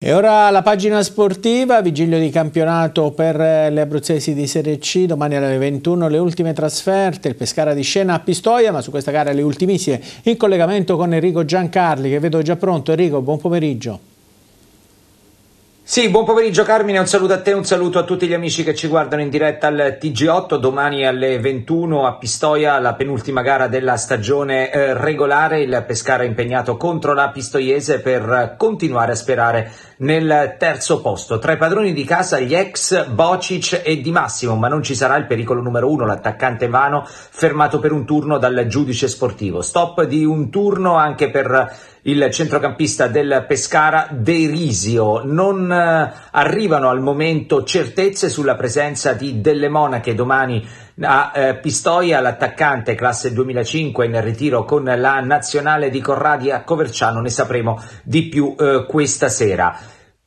E ora la pagina sportiva, vigilio di campionato per eh, le abruzzesi di Serie C, domani alle 21 le ultime trasferte, il Pescara di scena a Pistoia, ma su questa gara le ultimissime, in collegamento con Enrico Giancarli che vedo già pronto. Enrico, buon pomeriggio. Sì, buon pomeriggio Carmine, un saluto a te, un saluto a tutti gli amici che ci guardano in diretta al TG8, domani alle 21 a Pistoia la penultima gara della stagione eh, regolare, il Pescara è impegnato contro la Pistoiese per continuare a sperare nel terzo posto. Tra i padroni di casa gli ex Bocic e Di Massimo, ma non ci sarà il pericolo numero uno, l'attaccante Vano fermato per un turno dal giudice sportivo. Stop di un turno anche per il centrocampista del Pescara Derisio. non eh, arrivano al momento certezze sulla presenza di delle monache domani a eh, Pistoia, l'attaccante classe 2005 in ritiro con la nazionale di Corradi a Coverciano, ne sapremo di più eh, questa sera.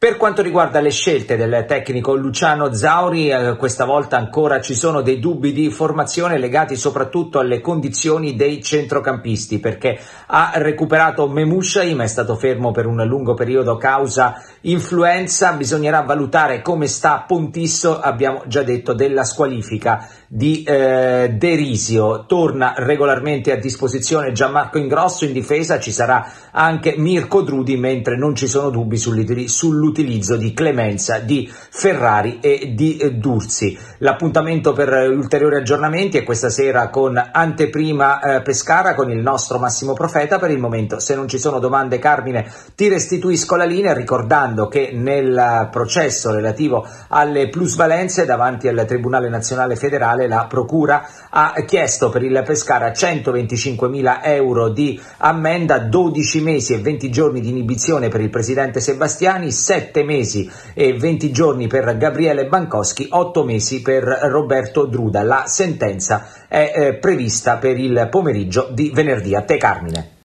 Per quanto riguarda le scelte del tecnico Luciano Zauri, eh, questa volta ancora ci sono dei dubbi di formazione legati soprattutto alle condizioni dei centrocampisti, perché ha recuperato Memushaim, è stato fermo per un lungo periodo causa influenza, bisognerà valutare come sta Pontisso, abbiamo già detto, della squalifica di eh, Derisio. Torna regolarmente a disposizione Gianmarco Ingrosso in difesa, ci sarà anche Mirko Drudi, mentre non ci sono dubbi sull'utilizzo l'utilizzo di clemenza di Ferrari e di eh, Durzi. L'appuntamento per ulteriori aggiornamenti è questa sera con anteprima eh, Pescara con il nostro Massimo Profeta. Per il momento, se non ci sono domande, Carmine, ti restituisco la linea ricordando che nel processo relativo alle plusvalenze davanti al Tribunale Nazionale Federale la Procura ha chiesto per il Pescara 125.000 euro di ammenda, 12 mesi e 20 giorni di inibizione per il presidente Sebastiani, 7 7 mesi e 20 giorni per Gabriele Bankowski, 8 mesi per Roberto Druda. La sentenza è eh, prevista per il pomeriggio di venerdì. A te Carmine.